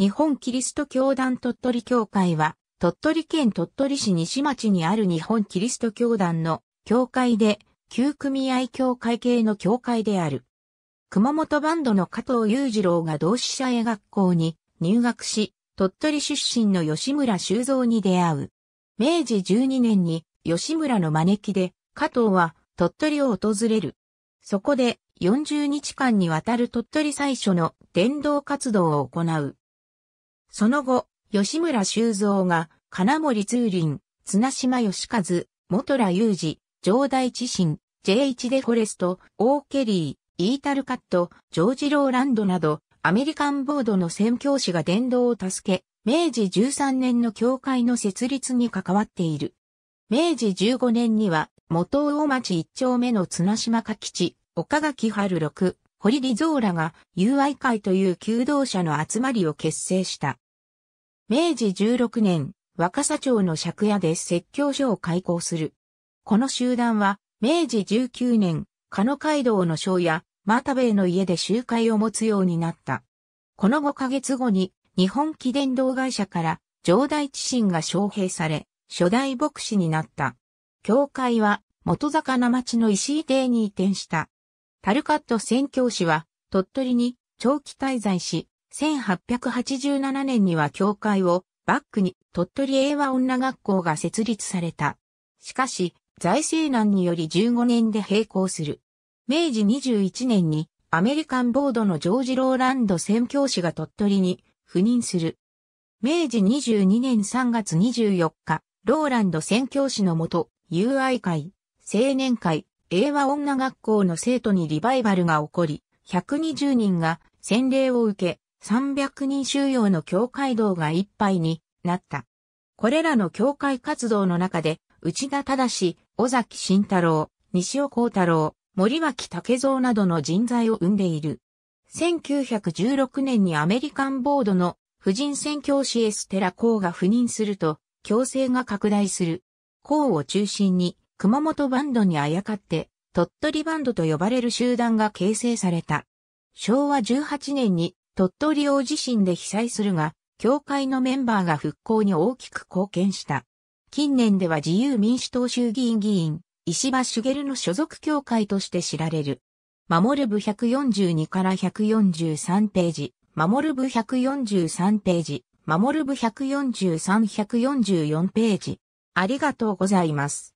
日本キリスト教団鳥取教会は、鳥取県鳥取市西町にある日本キリスト教団の教会で、旧組合教会系の教会である。熊本バンドの加藤雄次郎が同志社へ学校に入学し、鳥取出身の吉村修造に出会う。明治12年に吉村の招きで、加藤は鳥取を訪れる。そこで40日間にわたる鳥取最初の伝道活動を行う。その後、吉村修造が、金森通林、綱島義和、元良雄二、上大地震、J1 デフォレスト、オーケリー、イータルカット、ジョージ・ローランドなど、アメリカンボードの宣教師が伝道を助け、明治13年の教会の設立に関わっている。明治15年には、元大町一丁目の綱島か吉、岡垣春六、ホリ・リゾーラが友愛会という求道者の集まりを結成した。明治16年、若狭町の借家で説教所を開校する。この集団は、明治19年、鹿野街道の庄や、タベイの家で集会を持つようになった。この5ヶ月後に、日本機電動会社から、上代知信が招聘され、初代牧師になった。教会は、元坂名町の石井邸に移転した。タルカット宣教師は、鳥取に長期滞在し、1887年には教会をバックに鳥取英和女学校が設立された。しかし、財政難により15年で閉校する。明治21年にアメリカンボードのジョージ・ローランド宣教師が鳥取に赴任する。明治22年3月24日、ローランド宣教師のもと、友愛会、青年会、英和女学校の生徒にリバイバルが起こり、120人が洗礼を受け、300人収容の教会堂がいっぱいになった。これらの教会活動の中で、内田正、尾崎慎太郎、西尾幸太郎、森脇武蔵などの人材を生んでいる。1916年にアメリカンボードの婦人宣教師エステラ・コーが赴任すると、共生が拡大する。コーを中心に熊本バンドにあやかって、鳥取バンドと呼ばれる集団が形成された。昭和18年に鳥取大地震で被災するが、教会のメンバーが復興に大きく貢献した。近年では自由民主党衆議院議員、石破茂の所属協会として知られる。守る部142から143ページ、守る部143ページ、守る部143、144ページ。ありがとうございます。